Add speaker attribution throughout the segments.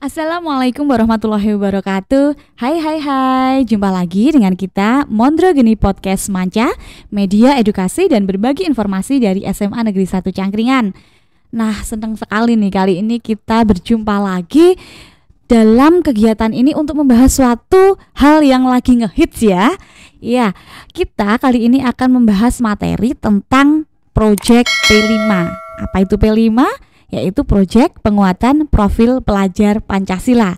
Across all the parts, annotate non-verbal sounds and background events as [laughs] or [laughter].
Speaker 1: Assalamualaikum warahmatullahi wabarakatuh Hai hai hai Jumpa lagi dengan kita Mondro Geni Podcast Manca Media edukasi dan berbagi informasi dari SMA Negeri 1 Cangkringan Nah senang sekali nih kali ini kita berjumpa lagi dalam kegiatan ini untuk membahas suatu hal yang lagi ngehits ya Iya, kita kali ini akan membahas materi tentang Project P5 Apa itu P5? yaitu proyek penguatan profil pelajar Pancasila.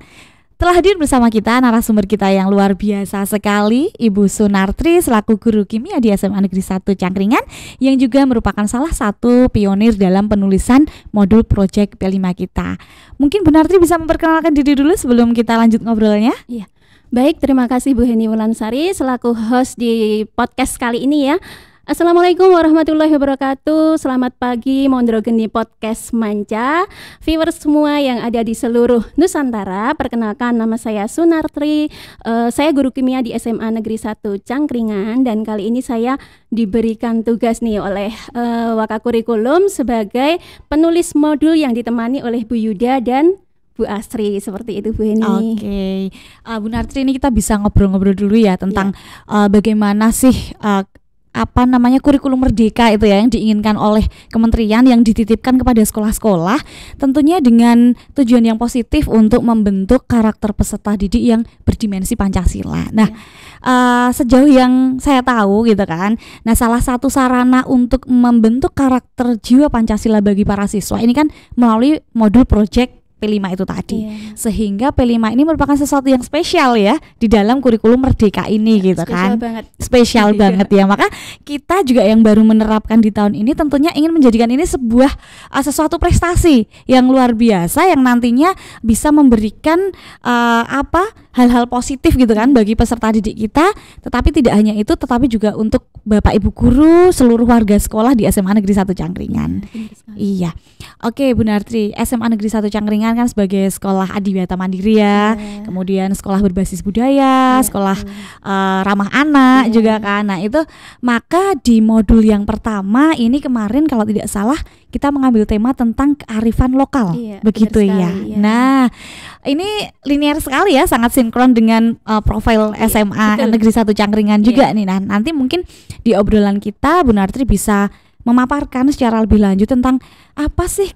Speaker 1: Telah hadir bersama kita narasumber kita yang luar biasa sekali, Ibu Sunartri selaku guru kimia di SMA Negeri 1 Cangkringan yang juga merupakan salah satu pionir dalam penulisan modul proyek P5 kita. Mungkin Bu Nartri bisa memperkenalkan diri dulu sebelum
Speaker 2: kita lanjut ngobrolnya? Iya. Baik, terima kasih Bu Heni Wulansari selaku host di podcast kali ini ya. Assalamualaikum warahmatullahi wabarakatuh. Selamat pagi Mondrogeni Podcast Manca. Viewers semua yang ada di seluruh Nusantara, perkenalkan nama saya Sunartri. Uh, saya guru kimia di SMA Negeri 1 Cangkringan dan kali ini saya diberikan tugas nih oleh uh, eh, Wakakurikulum sebagai penulis modul yang ditemani oleh Bu Yuda dan Bu Astri seperti itu Bu Heni. Oke,
Speaker 1: okay. uh, eh, Bu Nartri ini kita bisa ngobrol-ngobrol dulu ya tentang yeah. Iya. uh, bagaimana sih uh, apa namanya kurikulum merdeka itu ya yang diinginkan oleh kementerian yang dititipkan kepada sekolah-sekolah tentunya dengan tujuan yang positif untuk membentuk karakter peserta didik yang berdimensi Pancasila. Nah, ya. uh, sejauh yang saya tahu gitu kan. Nah, salah satu sarana untuk membentuk karakter jiwa Pancasila bagi para siswa ini kan melalui modul project P5 itu tadi. Yeah. Sehingga P5 ini merupakan sesuatu yang spesial ya di dalam kurikulum Merdeka ini iya, gitu spesial kan. Banget. Spesial [laughs] yeah. banget ya. Maka kita juga yang baru menerapkan di tahun ini tentunya ingin menjadikan ini sebuah uh, sesuatu prestasi yang luar biasa yang nantinya bisa memberikan uh, apa hal-hal positif gitu kan bagi peserta didik kita tetapi tidak hanya itu tetapi juga untuk Bapak Ibu guru seluruh warga sekolah di SMA Negeri 1 Cangkringan. Iya, iya. Oke, Bu Nartri, SMA Negeri 1 Cangkringan kan sebagai sekolah adiwiyata mandiri ya. Yeah. Kemudian sekolah berbasis budaya, yeah, sekolah yeah. Eh, uh, ramah anak yeah. juga kan. Nah, itu maka di modul yang pertama ini kemarin kalau tidak salah kita mengambil tema tentang kearifan lokal, iya, begitu ya. iya. Nah, ini linear sekali ya, sangat sinkron dengan uh, profil SMA iya, Negeri Satu Cangkringan iya. juga nih. Nah, nanti mungkin di obrolan kita Bu Nartri bisa memaparkan secara lebih lanjut tentang apa sih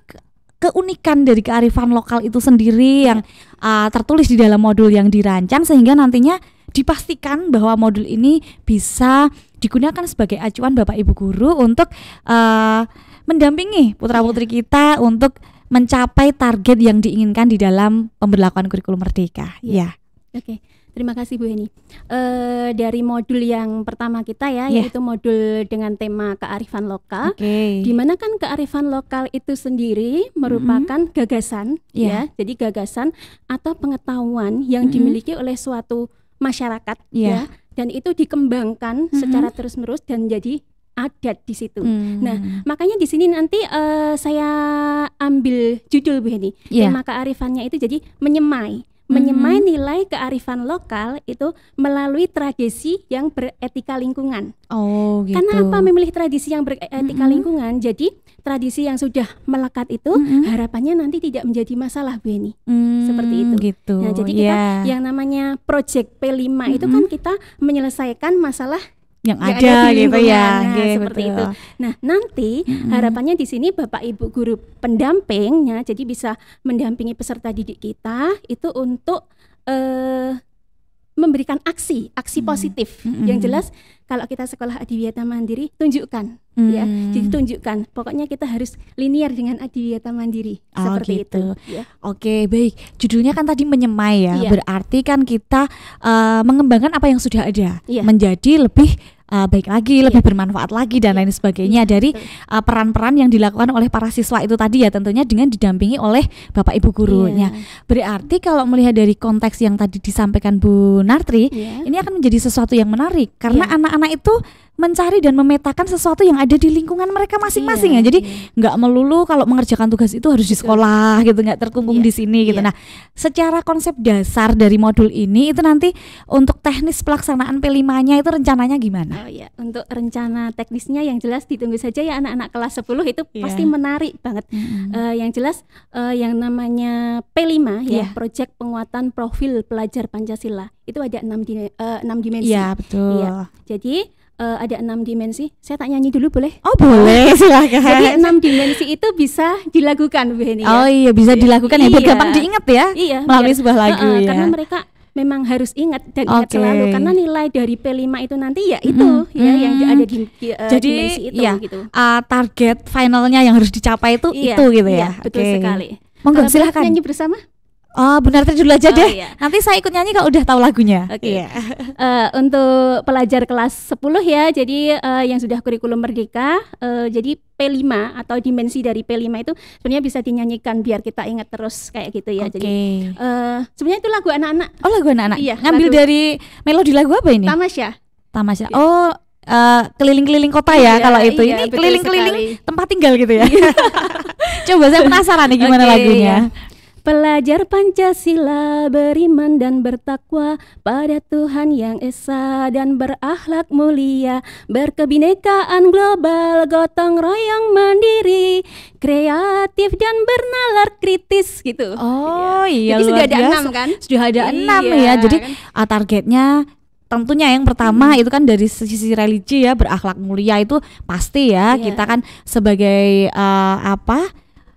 Speaker 1: keunikan dari kearifan lokal itu sendiri iya. yang uh, tertulis di dalam modul yang dirancang sehingga nantinya dipastikan bahwa modul ini bisa digunakan sebagai acuan Bapak Ibu guru untuk uh, mendampingi putra-putri iya. kita untuk mencapai target yang diinginkan di dalam pemberlakuan kurikulum merdeka.
Speaker 2: Ya. Yeah. Oke. Okay. Terima kasih Bu Heni. Uh, eh, dari modul yang pertama kita ya, yeah. yaitu modul dengan tema kearifan lokal. Okay. Dimana kan kearifan lokal itu sendiri merupakan mm -hmm. gagasan, yeah. ya. Jadi gagasan atau pengetahuan yang mm -hmm. dimiliki oleh suatu masyarakat, yeah. ya. Dan itu dikembangkan mm -hmm. secara terus-menerus dan jadi adat di situ. Hmm. Nah, makanya di sini nanti uh, saya ambil judul Bu Heni. Yeah. Tema kearifannya itu jadi menyemai. Menyemai hmm. nilai kearifan lokal itu melalui tradisi yang beretika lingkungan. Oh, gitu. Karena apa memilih tradisi yang beretika hmm. lingkungan? Jadi tradisi yang sudah melekat itu hmm. harapannya nanti tidak menjadi masalah Bu Heni. Hmm, Seperti itu. Gitu. Nah, jadi yeah. yang namanya project P5 hmm. itu kan kita menyelesaikan masalah
Speaker 1: yang, ya, ada, ya, gitu ya, ya seperti betul. itu.
Speaker 2: Nah nanti hmm. harapannya di sini bapak ibu guru pendampingnya jadi bisa mendampingi peserta didik kita itu untuk eh, memberikan aksi, aksi hmm. positif hmm. yang jelas. Kalau kita sekolah adiwiyata mandiri, tunjukkan hmm. ya, mm. jadi tunjukkan. Pokoknya kita harus linear dengan adiwiyata mandiri oh, seperti gitu.
Speaker 1: itu. Ya. Oke, baik. Judulnya kan tadi menyemai ya, ya. berarti kan kita uh, mengembangkan apa yang sudah ada ya. menjadi lebih uh, baik lagi, yeah. lebih bermanfaat lagi dan yeah. lain sebagainya yeah. dari eh, peran-peran uh, yang dilakukan oleh para siswa itu tadi ya tentunya dengan didampingi oleh Bapak Ibu gurunya. Yeah. Berarti kalau melihat dari konteks yang tadi disampaikan Bu Nartri, yeah. ini akan menjadi sesuatu yang menarik karena iya. anak-anak yeah. itu mencari dan memetakan sesuatu yang ada di lingkungan mereka masing-masing iya, ya. Jadi iya. nggak iya. melulu kalau mengerjakan tugas itu harus di sekolah gitu, nggak terkungkung iya, di sini gitu. Iya. Nah, secara konsep dasar dari modul ini itu nanti untuk teknis pelaksanaan P5-nya itu rencananya gimana? Oh
Speaker 2: iya, untuk rencana teknisnya yang jelas ditunggu saja ya anak-anak kelas 10 itu iya. pasti menarik banget. Mm -hmm. uh, yang jelas uh, yang namanya P5 ya, proyek penguatan profil pelajar Pancasila. Itu ada enam di, uh, dimensi. Iya, betul. Iya. Jadi uh, ada enam dimensi. Saya tak nyanyi dulu boleh? Oh boleh, [laughs] silakan. Jadi enam dimensi itu bisa dilakukan Bu Heni. Ya? Oh iya bisa iya. dilakukan ya, biar gampang diingat ya. Iya. Melalui biar, sebuah lagu uh, uh, ya. Karena mereka memang harus ingat dan ingat okay. selalu karena nilai dari P5 itu nanti ya itu hmm. ya hmm. yang ada di, uh, Jadi, dimensi itu iya, gitu.
Speaker 1: Uh, target finalnya yang harus dicapai itu iya, itu gitu ya. Iya, betul okay. sekali. Monggo silakan. Nyanyi bersama. Oh, benar terjudul aja oh, deh. Oh, iya. Nanti saya ikut nyanyi kalau udah tahu lagunya.
Speaker 2: Oke. Okay. Yeah. uh, untuk pelajar kelas 10 ya. Jadi uh, yang sudah kurikulum merdeka, uh, jadi P5 atau dimensi dari P5 itu sebenarnya bisa dinyanyikan biar kita ingat terus kayak gitu ya. Okay. Jadi uh, sebenarnya itu lagu anak-anak. Oh, lagu anak-anak. Iya, Ngambil lagu. dari
Speaker 1: melodi lagu apa ini? Tamasya. Tamasya. Iya. Oh,
Speaker 2: keliling-keliling uh, keliling -keliling kota ya iya, kalau itu. Iya, ini keliling-keliling tempat tinggal gitu ya. Iya. [laughs] Coba saya penasaran nih gimana okay, lagunya. Iya. Pelajar Pancasila beriman dan bertakwa pada Tuhan yang Esa dan berakhlak mulia, berkebinekaan global, gotong royong mandiri, kreatif dan bernalar kritis gitu. Oh iya. iya Jadi sudah ada enam kan? Sudah ada iya, enam ya. Kan? Jadi
Speaker 1: kan? targetnya tentunya yang pertama hmm. itu kan dari sisi religi ya berakhlak mulia itu pasti ya yeah. kita kan sebagai uh, apa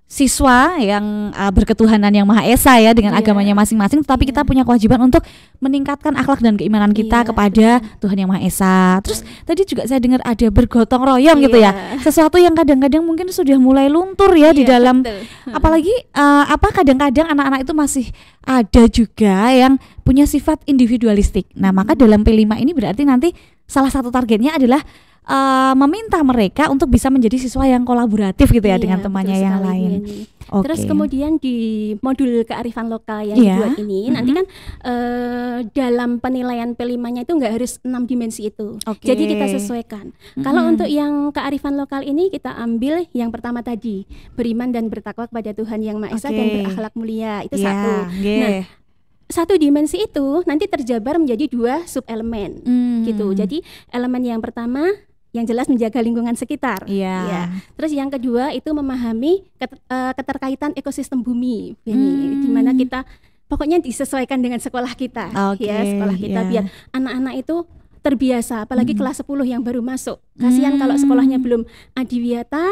Speaker 1: siswa yang uh, berketuhanan yang maha esa ya dengan yeah. agamanya masing-masing tetapi yeah. kita iya. punya kewajiban untuk meningkatkan akhlak dan keimanan kita yeah, kepada Tuhan yang maha esa. Terus yeah. tadi juga saya dengar ada bergotong royong yeah. gitu ya. Iya. Sesuatu yang kadang-kadang mungkin sudah mulai luntur ya yeah, di iya, dalam betul. Hmm. apalagi uh, apa kadang-kadang anak-anak itu masih ada juga yang punya sifat individualistik. Nah, maka hmm. dalam P5 ini berarti nanti salah satu targetnya adalah uh, meminta mereka untuk bisa menjadi siswa yang kolaboratif gitu ya iya, dengan temannya yang
Speaker 2: lain. Okay. Terus kemudian di modul kearifan lokal yang yeah. Iya. dibuat ini mm-hmm. nanti kan uh, dalam penilaian P5-nya itu nggak harus enam dimensi itu. Okay. Jadi kita sesuaikan. Mm-hmm. Kalau untuk yang kearifan lokal ini kita ambil yang pertama tadi, beriman dan bertakwa kepada Tuhan yang Maha Esa okay. dan berakhlak mulia. Itu yeah. satu. Yeah. Nah, satu dimensi itu nanti terjabar menjadi dua sub elemen hmm. gitu. Jadi elemen yang pertama yang jelas menjaga lingkungan sekitar. Iya. Yeah. Ya. Terus yang kedua itu memahami keter, uh, keterkaitan ekosistem bumi, Ini hmm. di mana kita pokoknya disesuaikan dengan sekolah kita, okay. ya sekolah kita yeah. biar anak-anak itu terbiasa, apalagi hmm. kelas 10 yang baru masuk. Kasihan hmm. kalau sekolahnya belum adiwiyata.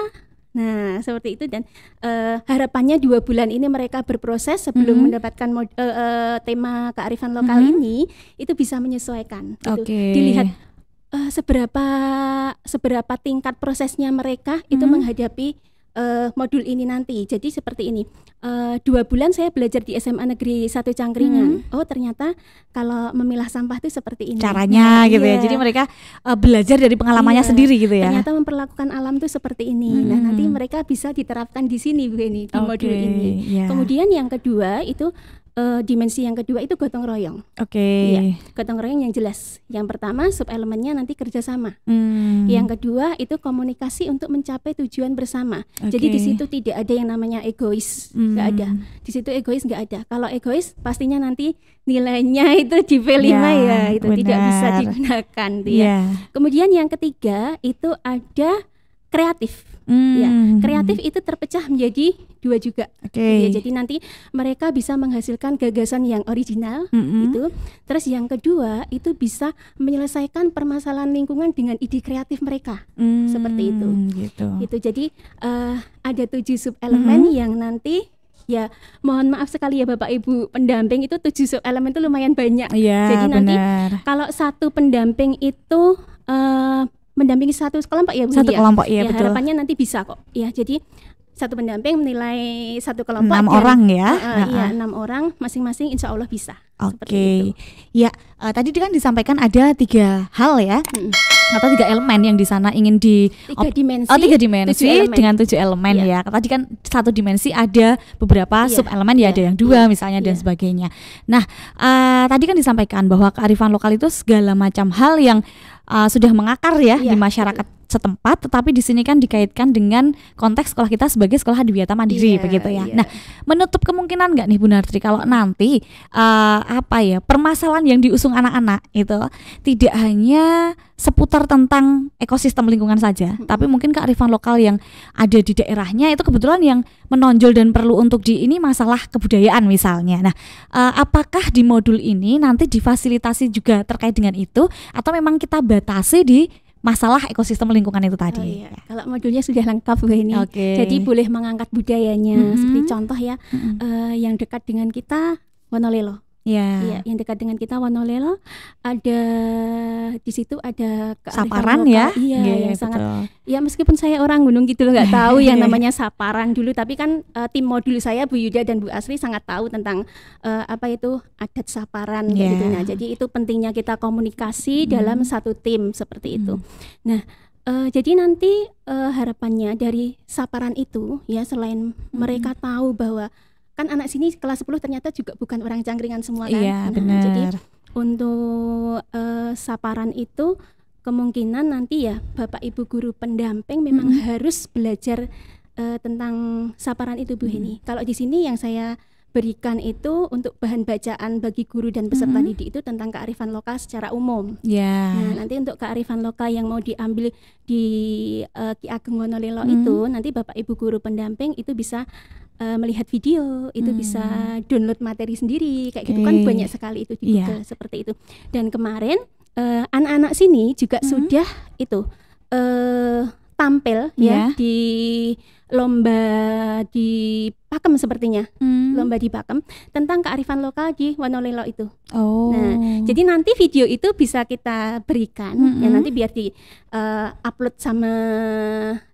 Speaker 2: Nah, seperti itu dan uh, harapannya dua bulan ini mereka berproses sebelum hmm. mendapatkan mod, uh, uh, tema kearifan lokal hmm. ini itu bisa menyesuaikan. Gitu. Dilihat uh, seberapa seberapa tingkat prosesnya mereka hmm. itu menghadapi uh, modul ini nanti. Jadi seperti ini, uh, dua bulan saya belajar di SMA Negeri satu Cangkringan. Hmm. Oh ternyata kalau memilah sampah itu seperti ini. Caranya nah, gitu ya. iya. ya. Jadi mereka
Speaker 1: uh, belajar dari pengalamannya iya. sendiri gitu ya. Ternyata
Speaker 2: memperlakukan alam itu seperti ini. Nah, hmm. Nah nanti mereka bisa diterapkan di sini Bu ini di okay. modul ini. Yeah. Kemudian yang kedua itu uh, dimensi yang kedua itu gotong royong. Oke. Okay. Iya, gotong royong yang jelas. Yang pertama sub elemennya nanti kerjasama. Hmm. Yang kedua itu komunikasi untuk mencapai tujuan bersama. Okay. Jadi di situ tidak ada yang namanya egois, hmm. nggak ada. Hmm. Di situ egois nggak ada. Kalau egois pastinya nanti nilainya [laughs] itu di V5 ya, ya itu benar. tidak bisa digunakan. Gitu ya. Yeah. Kemudian yang ketiga itu ada kreatif. Iya, hmm. Ya, kreatif itu terpecah menjadi dua juga. Okay. Ya, jadi nanti mereka bisa menghasilkan gagasan yang original -hmm. itu. Terus yang kedua itu bisa menyelesaikan permasalahan lingkungan dengan ide kreatif mereka. Mm, seperti itu. Gitu. Itu jadi uh, ada tujuh sub elemen -hmm. yang nanti ya mohon maaf sekali ya Bapak Ibu pendamping itu tujuh sub elemen itu lumayan banyak. Ya, Jadi nanti benar. kalau satu pendamping itu uh, mendampingi satu kelompok ya Bu Satu ya? kelompok ya, ya betul. Harapannya nanti bisa kok. Ya, jadi satu pendamping menilai satu kelompok enam orang ya uh, uh, iya enam orang masing-masing insya Allah bisa
Speaker 1: oke okay. ya uh, tadi kan disampaikan ada tiga hal ya hmm. atau tiga elemen yang di sana ingin di tiga
Speaker 2: dimensi oh tiga dimensi tujuh dengan
Speaker 1: tujuh elemen yeah. ya tadi kan satu dimensi ada beberapa yeah. sub elemen ya iya. ada yang dua yeah. misalnya yeah. dan iya. sebagainya nah uh, tadi kan disampaikan bahwa kearifan lokal itu segala macam hal yang uh, sudah mengakar ya, ya di iya. masyarakat setempat tetapi di sini kan dikaitkan dengan konteks sekolah kita sebagai sekolah adiwiyata mandiri yeah, begitu ya. Yeah. Nah, menutup kemungkinan nggak nih Bu Nartri kalau nanti uh, apa ya permasalahan yang diusung anak-anak itu tidak hanya seputar tentang ekosistem lingkungan saja, hmm. tapi mungkin kearifan lokal yang ada di daerahnya itu kebetulan yang menonjol dan perlu untuk di ini masalah kebudayaan misalnya. Nah, uh, apakah di modul ini nanti difasilitasi juga terkait dengan itu atau memang kita batasi di masalah ekosistem lingkungan itu tadi. Oh, iya. ya.
Speaker 2: Kalau modulnya sudah lengkap Bu ini. Okay. Jadi boleh mengangkat budayanya. Mm -hmm. Seperti contoh ya, mm -hmm. uh, yang dekat dengan kita Wonolilo.
Speaker 1: Ya. ya yang
Speaker 2: dekat dengan kita Wonolelo ada di situ ada saparan ya. Iya, yeah, iya, yang betul. sangat ya meskipun saya orang gunung gitu loh nggak [laughs] tahu yang iya. namanya saparan dulu tapi kan uh, tim modul saya Bu Yuda dan Bu Asri sangat tahu tentang uh, apa itu adat saparan yeah. Iya. gitu nah. Jadi itu pentingnya kita komunikasi hmm. dalam satu tim seperti itu. Hmm. Nah, uh, jadi nanti uh, harapannya dari saparan itu ya selain hmm. mereka tahu bahwa kan anak sini kelas 10 ternyata juga bukan orang cangkringan semua kan. Iya, nah, benar. Jadi untuk uh, saparan itu kemungkinan nanti ya Bapak Ibu guru pendamping memang hmm. harus belajar uh, tentang saparan itu Bu hmm. Heni. Kalau di sini yang saya berikan itu untuk bahan bacaan bagi guru dan peserta mm-hmm. didik itu tentang kearifan lokal secara umum.
Speaker 1: Yeah. Nah,
Speaker 2: nanti untuk kearifan lokal yang mau diambil di uh, Ki Ageng Wonolelo hmm itu nanti Bapak Ibu guru pendamping itu bisa uh, melihat video itu hmm. bisa download materi sendiri kayak gitu kan banyak sekali itu di iya. Google seperti itu dan kemarin anak eh, anak-anak sini juga hmm. sudah itu uh, tampil yeah. ya iya. di lomba di Pakem sepertinya hmm. lomba di Pakem tentang kearifan lokal di Wanolelo itu. Oh. Nah, jadi nanti video itu bisa kita berikan ya hmm. ya nanti biar di uh, upload sama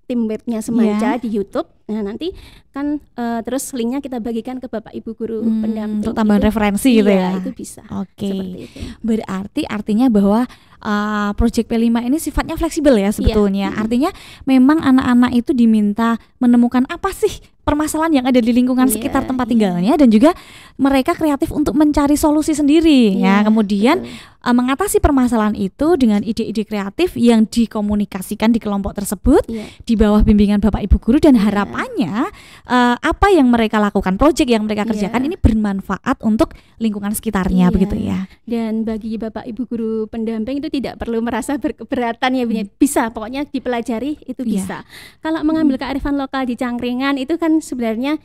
Speaker 2: tim webnya Semanja yeah. di YouTube. Nah nanti kan uh, terus linknya kita bagikan ke bapak ibu guru hmm, pendamping. Untuk tambahan itu, referensi gitu iya, ya. Itu bisa.
Speaker 1: Oke. Okay. Berarti artinya bahwa uh, Project P5 ini sifatnya fleksibel ya iya. sebetulnya. Yeah. Artinya memang anak-anak itu diminta menemukan apa sih permasalahan yang ada di lingkungan yeah, sekitar tempat yeah. tinggalnya dan juga mereka kreatif untuk mencari solusi sendiri yeah, ya. Iya, Kemudian betul uh, mengatasi permasalahan itu dengan ide-ide kreatif yang dikomunikasikan di kelompok tersebut yeah. di bawah bimbingan Bapak Ibu guru dan iya. harapannya yeah. uh, apa yang mereka lakukan, proyek yang mereka iya. kerjakan yeah. ini bermanfaat untuk lingkungan sekitarnya yeah. begitu ya.
Speaker 2: Dan bagi Bapak Ibu guru pendamping itu tidak perlu merasa berkeberatan ya, ya. hmm. bisa pokoknya dipelajari itu iya. bisa. Kalau mengambil hmm. kearifan lokal di Cangkringan itu kan sebenarnya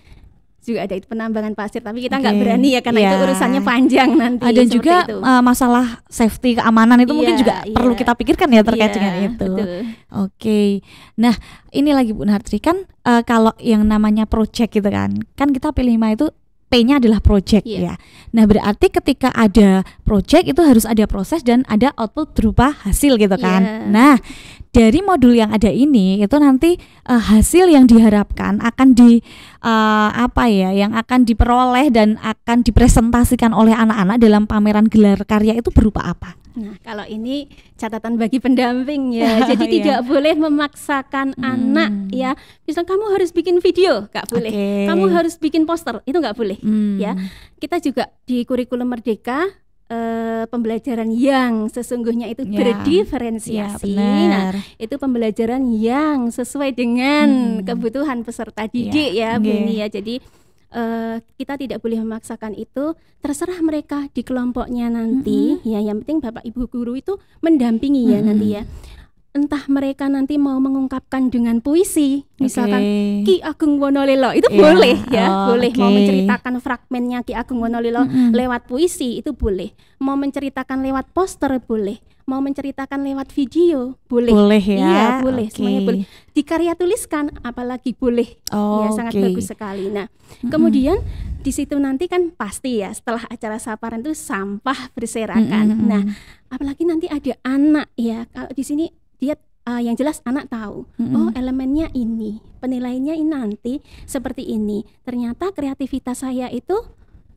Speaker 2: juga ada itu penambangan pasir tapi kita nggak okay. berani ya karena yeah. itu urusannya panjang nanti ada juga itu. Eh,
Speaker 1: masalah safety keamanan itu yeah, mungkin juga yeah. perlu kita pikirkan ya terkait yeah, dengan itu oke okay. nah ini lagi Bu Nartri kan uh, kalau yang namanya project gitu kan kan kita pilih lima itu P-nya adalah project yeah. ya. Nah, berarti ketika ada project itu harus ada proses dan ada output berupa hasil gitu kan. Yeah. Nah, dari modul yang ada ini itu nanti uh, hasil yang diharapkan akan di uh, apa ya yang akan diperoleh dan akan dipresentasikan oleh anak-anak dalam pameran gelar karya itu berupa apa?
Speaker 2: Nah, kalau ini catatan bagi pendamping ya. [laughs] Jadi oh, tidak boleh memaksakan hmm. anak ya. Misal kamu harus bikin video, nggak boleh. Okay. Kamu harus bikin poster, itu nggak boleh hmm. ya. Kita juga di kurikulum merdeka uh, pembelajaran yang sesungguhnya itu ya. berdiferensiasi. Ya, Nah, itu pembelajaran yang sesuai dengan hmm. kebutuhan peserta ya, didik ya, ya Bu Nia. ya. Jadi uh, kita tidak boleh memaksakan itu. Terserah mereka di kelompoknya nanti. -hmm. Ya, yang penting Bapak Ibu guru itu mendampingi ya nanti ya entah mereka nanti mau mengungkapkan dengan puisi misalkan Ki Ageng Wonolilo itu yeah. boleh ya oh, boleh okay. mau menceritakan fragmennya Ki Ageng Wonolilo mm -hmm. lewat puisi itu boleh mau menceritakan lewat poster boleh mau menceritakan lewat video boleh boleh ya iya, boleh okay. semuanya boleh di karya tuliskan apalagi boleh ya, oh, ya sangat bagus sekali nah mm -hmm. kemudian di situ nanti kan pasti ya setelah acara saparan itu sampah berserakan. Mm -hmm. Nah, apalagi nanti ada anak ya. Kalau di sini dia uh, yang jelas anak tahu mm-hmm. oh elemennya ini penilainya ini nanti seperti ini ternyata kreativitas saya itu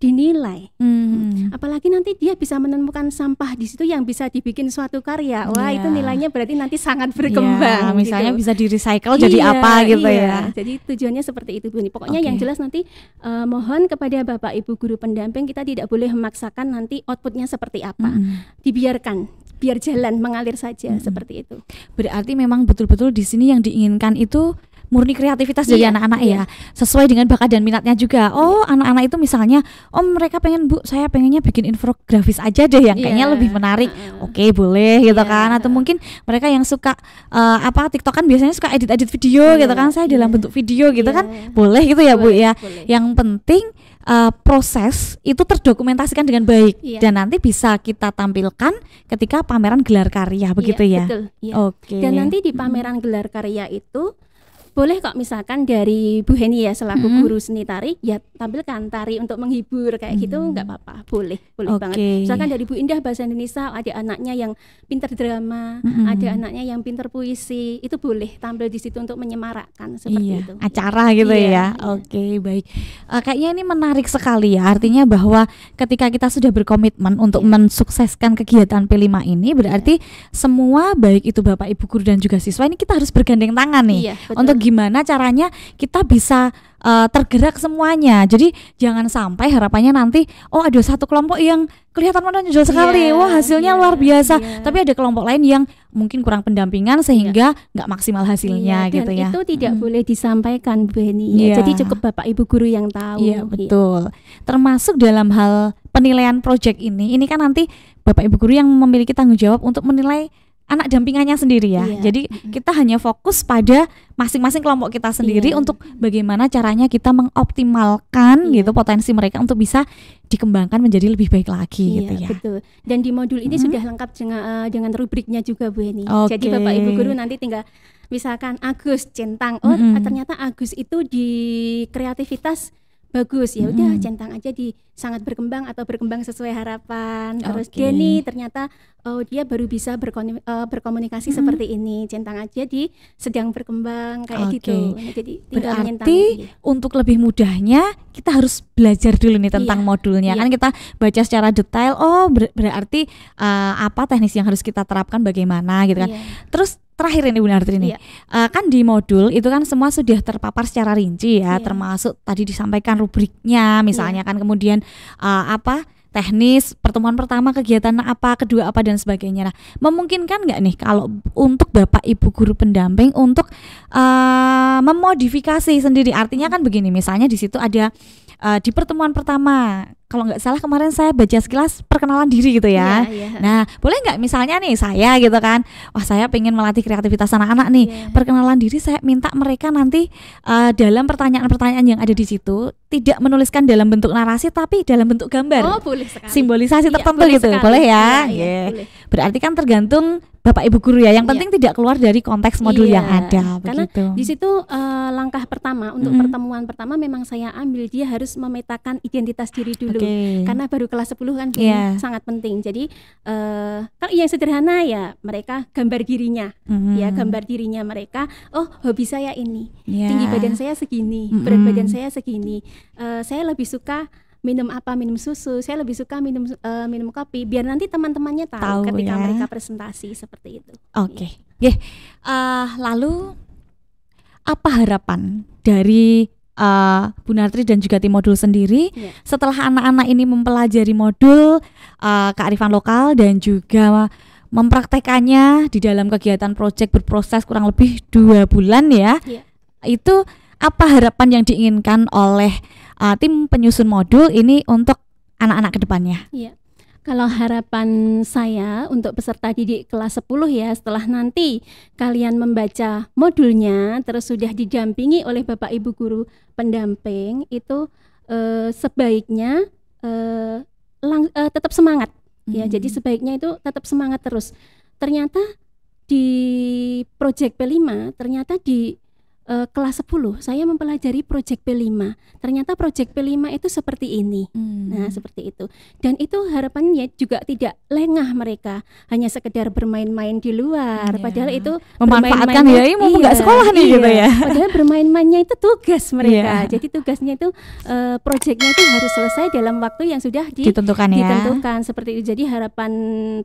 Speaker 2: dinilai mm-hmm. apalagi nanti dia bisa menemukan sampah di situ yang bisa dibikin suatu karya wah yeah. itu nilainya berarti nanti sangat berkembang yeah, misalnya gitu. bisa di
Speaker 1: recycle jadi iya, apa gitu yeah. ya
Speaker 2: jadi tujuannya seperti itu Bu pokoknya okay. yang jelas nanti uh, mohon kepada Bapak Ibu guru pendamping kita tidak boleh memaksakan nanti outputnya seperti apa mm-hmm. dibiarkan biar jalan mengalir saja hmm. seperti itu.
Speaker 1: Berarti memang betul-betul di sini yang diinginkan itu murni kreativitas dari iya, anak-anak ya? iya, ya sesuai dengan bakat dan minatnya juga oh iya. anak-anak iya. itu misalnya oh mereka pengen bu saya pengennya bikin infografis aja deh yang iya. kayaknya lebih menarik uh. oke boleh gitu yeah. kan atau mungkin mereka yang suka uh, apa TikTok kan biasanya suka edit-edit video yeah. gitu kan saya dalam bentuk video gitu kan boleh gitu ya boleh, bu ya boleh. yang penting uh, proses itu terdokumentasikan dengan baik yeah. dan nanti bisa kita tampilkan ketika pameran gelar karya iya, begitu yeah, ya. Yeah. Oke. Dan nanti di
Speaker 2: pameran gelar karya itu boleh kok misalkan dari Bu Heni ya selaku -hmm. guru seni tari ya tampilkan tari untuk menghibur kayak -hmm. gitu nggak apa-apa boleh boleh okay. banget misalkan dari Bu Indah bahasa Indonesia ada anaknya yang pinter drama -hmm. ada anaknya yang pinter puisi itu boleh tampil di situ untuk menyemarakkan seperti iya, itu acara gitu iya, ya iya.
Speaker 1: oke okay, baik uh, kayaknya ini menarik sekali ya artinya bahwa ketika kita sudah berkomitmen untuk yeah. mensukseskan kegiatan P5 ini berarti yeah. semua baik itu Bapak Ibu guru dan juga siswa ini kita harus bergandeng tangan nih yeah, iya, untuk gimana caranya kita bisa uh, tergerak semuanya. Jadi jangan sampai harapannya nanti oh ada satu kelompok yang kelihatan
Speaker 2: menonjol iya, sekali, yeah, wah
Speaker 1: hasilnya yeah, luar biasa. Yeah. Tapi ada kelompok lain yang mungkin kurang pendampingan sehingga nggak yeah. maksimal hasilnya yeah, gitu dan ya. Itu
Speaker 2: tidak hmm. boleh disampaikan Beni. Yeah. Ya. Iya. Jadi cukup bapak ibu guru yang tahu. Iya yeah, betul.
Speaker 1: Termasuk dalam hal penilaian proyek ini, ini kan nanti bapak ibu guru yang memiliki tanggung jawab untuk menilai anak dampingannya sendiri ya. Iya. Jadi kita hanya fokus pada masing-masing kelompok kita iya. sendiri iya. untuk bagaimana caranya kita mengoptimalkan iya. gitu potensi mereka untuk bisa dikembangkan menjadi lebih baik lagi iya, gitu ya.
Speaker 2: betul. Dan di modul ini hmm sudah lengkap dengan, uh, eh, dengan rubriknya juga Bu Eni. Okay. Jadi Bapak Ibu guru nanti tinggal misalkan Agus Centang. Oh, mm-hmm. ternyata Agus itu di kreativitas bagus ya udah hmm. centang aja di sangat berkembang atau berkembang sesuai harapan terus okay. dia nih ternyata oh dia baru bisa eh, berkomunikasi, hmm. seperti ini centang aja di sedang berkembang kayak okay. gitu jadi berarti untuk lebih
Speaker 1: mudahnya kita harus belajar dulu nih tentang iya. modulnya iya. kan kita baca secara detail oh ber berarti uh, apa teknis yang harus kita terapkan bagaimana gitu kan iya. terus terakhir ini Bunda Hartini. Iya. Uh, kan di modul itu kan semua sudah terpapar secara rinci ya, iya. termasuk tadi disampaikan rubriknya misalnya iya. kan kemudian uh, apa teknis pertemuan pertama kegiatan apa kedua apa dan sebagainya nah memungkinkan nggak nih kalau untuk bapak ibu guru pendamping untuk uh, memodifikasi sendiri artinya kan begini misalnya di situ ada uh, di pertemuan pertama kalau nggak salah kemarin saya baca sekilas perkenalan diri gitu ya. Yeah, yeah. Nah, boleh nggak misalnya nih saya gitu kan, wah saya pengen melatih kreativitas anak-anak nih. Yeah. Perkenalan diri saya minta mereka nanti uh, dalam pertanyaan-pertanyaan yang ada di situ tidak menuliskan dalam bentuk narasi tapi dalam bentuk gambar. Oh, boleh sekali. Simbolisasi iya, tertentu boleh gitu, sekali. boleh ya? Yeah, yeah, yeah. Boleh. Berarti kan tergantung bapak ibu guru ya. Yang iya. penting iya. tidak keluar dari konteks modul iya, yang ada. Karena begitu. di
Speaker 2: situ uh, langkah pertama untuk mm pertemuan pertama memang saya ambil dia harus memetakan identitas diri dulu. Okay. Karena baru kelas 10 kan yeah. sangat penting. Jadi uh, kalau yang sederhana ya mereka gambar dirinya, mm ya gambar dirinya mereka. Oh hobi saya ini, yeah. tinggi badan saya segini, mm berat badan saya segini. Uh, saya lebih suka minum apa minum susu saya lebih suka minum uh, minum kopi biar nanti teman-temannya tahu, tahu ketika ya. mereka presentasi seperti itu oke okay. yeah. uh, lalu
Speaker 1: apa harapan dari uh, Bu Nartri dan juga tim modul sendiri yeah. setelah anak-anak ini mempelajari modul uh, kearifan lokal dan juga mempraktekannya di dalam kegiatan proyek berproses kurang lebih dua bulan ya yeah. itu apa harapan yang diinginkan oleh uh, tim penyusun modul ini untuk anak-anak kedepannya.
Speaker 2: Iya. Kalau harapan saya untuk peserta didik kelas 10 ya setelah nanti kalian membaca modulnya terus sudah didampingi oleh Bapak Ibu guru pendamping itu eh, sebaiknya eh, lang, eh, tetap semangat mm-hmm. ya. Jadi hmm. sebaiknya itu tetap semangat terus. Ternyata di Project P5 ternyata di uh, kelas 10 saya mempelajari proyek P5. Ternyata proyek P5 itu seperti ini. Hmm. Nah, seperti itu. Dan itu harapannya juga tidak lengah mereka hanya sekedar bermain-main di luar. Yeah. Padahal itu memanfaatkan ya, ini mau iya, nggak iya, sekolah nih gitu iya. gitu ya. [laughs] Padahal bermain-mainnya itu tugas mereka. Yeah. Jadi tugasnya itu uh, eh, proyeknya itu harus selesai dalam waktu yang sudah di, ditentukan, ditentukan ya. Ditentukan seperti itu. Jadi harapan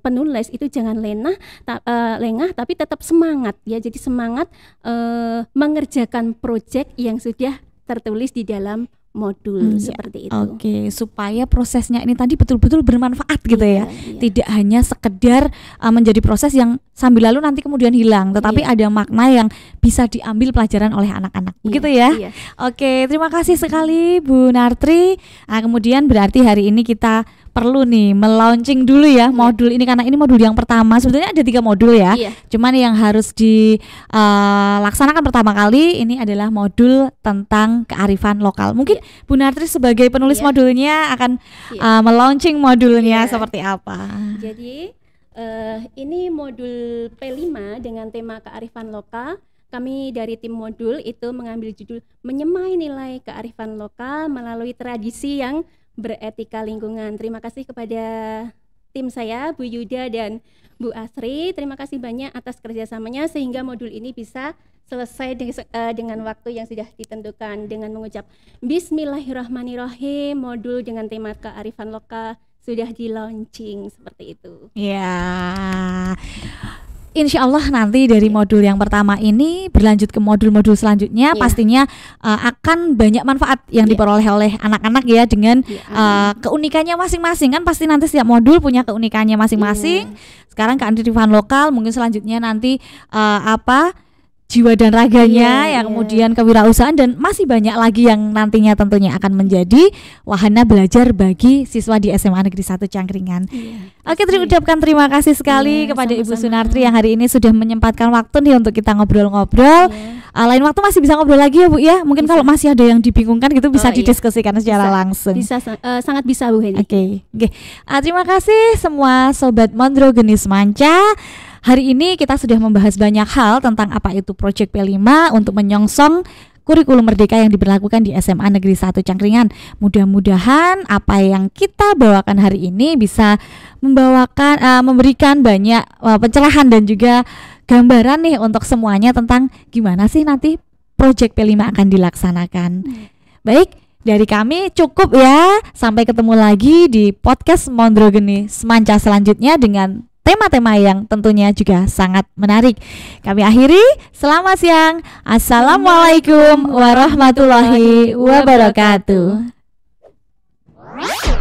Speaker 2: penulis itu jangan lengah ta, uh, lengah tapi tetap semangat ya. Jadi semangat uh, mengerjakan mengerjakan proyek yang sudah tertulis di dalam modul hmm, iya. seperti itu. Oke,
Speaker 1: okay. supaya prosesnya ini tadi betul-betul bermanfaat gitu iya, ya. Iya. Tidak hanya sekedar uh, menjadi proses yang sambil lalu nanti kemudian hilang, tetapi iya. ada makna yang bisa diambil pelajaran oleh anak-anak. Begitu iya, ya. Iya. Oke, okay, terima kasih sekali Bu Nartri. Nah, kemudian berarti hari ini kita perlu nih melaunching dulu ya iya. modul ini karena ini modul yang pertama sebetulnya ada tiga modul ya iya. cuman yang harus dilaksanakan eh, uh, pertama kali ini adalah modul tentang kearifan lokal mungkin iya. Bu Nartri sebagai penulis iya. modulnya akan iya. uh, melaunching modulnya iya. seperti apa
Speaker 2: jadi uh, ini modul P5 dengan tema kearifan lokal kami dari tim modul itu mengambil judul menyemai nilai kearifan lokal melalui tradisi yang beretika lingkungan. Terima kasih kepada tim saya Bu Yuda dan Bu Asri. Terima kasih banyak atas kerjasamanya sehingga modul ini bisa selesai eh, dengan waktu yang sudah ditentukan dengan mengucap Bismillahirrahmanirrahim. Modul dengan tema kearifan lokal sudah di launching seperti itu.
Speaker 1: Ya. Yeah insya Allah nanti dari iya. modul yang pertama ini berlanjut ke modul-modul selanjutnya yeah. pastinya uh, akan banyak manfaat yang yeah. diperoleh oleh anak-anak ya dengan yeah. Iya. uh, keunikannya masing-masing kan pasti nanti setiap modul punya keunikannya masing-masing. Yeah. Sekarang kearifan lokal mungkin selanjutnya nanti uh, apa? jiwa dan raganya yeah, ya iya. kemudian kewirausahaan dan masih banyak lagi yang nantinya tentunya akan menjadi wahana belajar bagi siswa di SMA Negeri 1 Cangkringan. Yeah, Oke, terima ucapkan terima kasih sekali yeah, kepada sama -sama. Ibu Sunartri yang hari ini sudah menyempatkan waktu nih untuk kita ngobrol-ngobrol. Yeah. Iya. lain waktu masih bisa ngobrol lagi ya Bu ya. Mungkin bisa. kalau masih ada yang dibingungkan gitu bisa oh, iya. didiskusikan secara bisa. langsung. Bisa
Speaker 2: uh, sangat bisa Bu Heni. Oke. Okay. Okay. Uh, terima kasih
Speaker 1: semua sobat Mondro Genis Manca. Hari ini kita sudah membahas banyak hal tentang apa itu Project P5 untuk menyongsong kurikulum merdeka yang diberlakukan di SMA Negeri 1 Cangkringan. Mudah-mudahan apa yang kita bawakan hari ini bisa membawakan uh, memberikan banyak uh, pencerahan dan juga gambaran nih untuk semuanya tentang gimana sih nanti Project P5 akan dilaksanakan. Hmm. Baik, dari kami cukup ya. Sampai ketemu lagi di podcast Mondrogeni Semanca selanjutnya dengan tema-tema yang tentunya juga sangat menarik. Kami akhiri, selamat siang. Assalamualaikum warahmatullahi wabarakatuh.